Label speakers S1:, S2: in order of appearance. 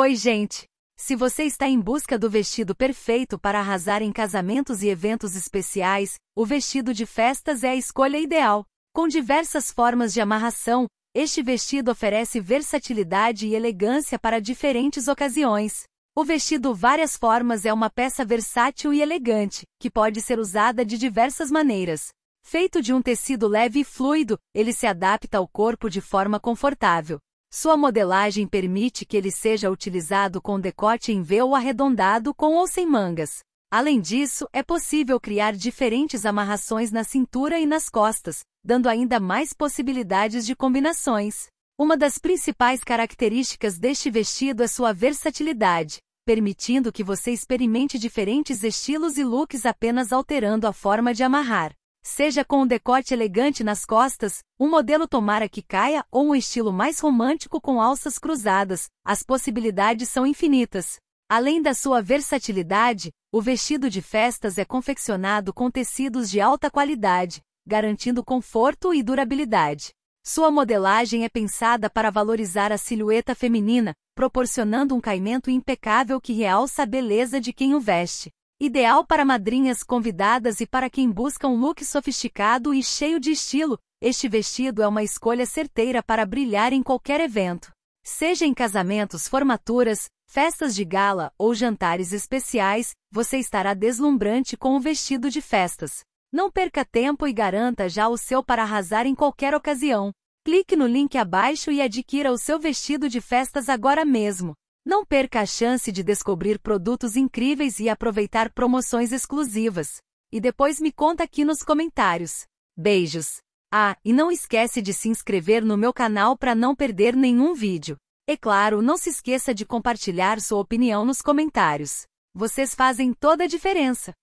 S1: Oi, gente! Se você está em busca do vestido perfeito para arrasar em casamentos e eventos especiais, o vestido de festas é a escolha ideal. Com diversas formas de amarração, este vestido oferece versatilidade e elegância para diferentes ocasiões. O vestido várias formas é uma peça versátil e elegante, que pode ser usada de diversas maneiras. Feito de um tecido leve e fluido, ele se adapta ao corpo de forma confortável, sua modelagem permite que ele seja utilizado com decote em V ou arredondado com ou sem mangas. Além disso, é possível criar diferentes amarrações na cintura e nas costas, dando ainda mais possibilidades de combinações. Uma das principais características deste vestido é sua versatilidade, permitindo que você experimente diferentes estilos e looks apenas alterando a forma de amarrar. Seja com um decote elegante nas costas, um modelo tomara que caia ou um estilo mais romântico com alças cruzadas, as possibilidades são infinitas. Além da sua versatilidade, o vestido de festas é confeccionado com tecidos de alta qualidade, garantindo conforto e durabilidade. Sua modelagem é pensada para valorizar a silhueta feminina, proporcionando um caimento impecável que realça a beleza de quem o veste. Ideal para madrinhas convidadas e para quem busca um look sofisticado e cheio de estilo, este vestido é uma escolha certeira para brilhar em qualquer evento. Seja em casamentos, formaturas, festas de gala ou jantares especiais, você estará deslumbrante com o vestido de festas. Não perca tempo e garanta já o seu para arrasar em qualquer ocasião. Clique no link abaixo e adquira o seu vestido de festas agora mesmo. Não perca a chance de descobrir produtos incríveis e aproveitar promoções exclusivas. E depois me conta aqui nos comentários. Beijos! Ah, e não esquece de se inscrever no meu canal para não perder nenhum vídeo. E é claro, não se esqueça de compartilhar sua opinião nos comentários. Vocês fazem toda a diferença.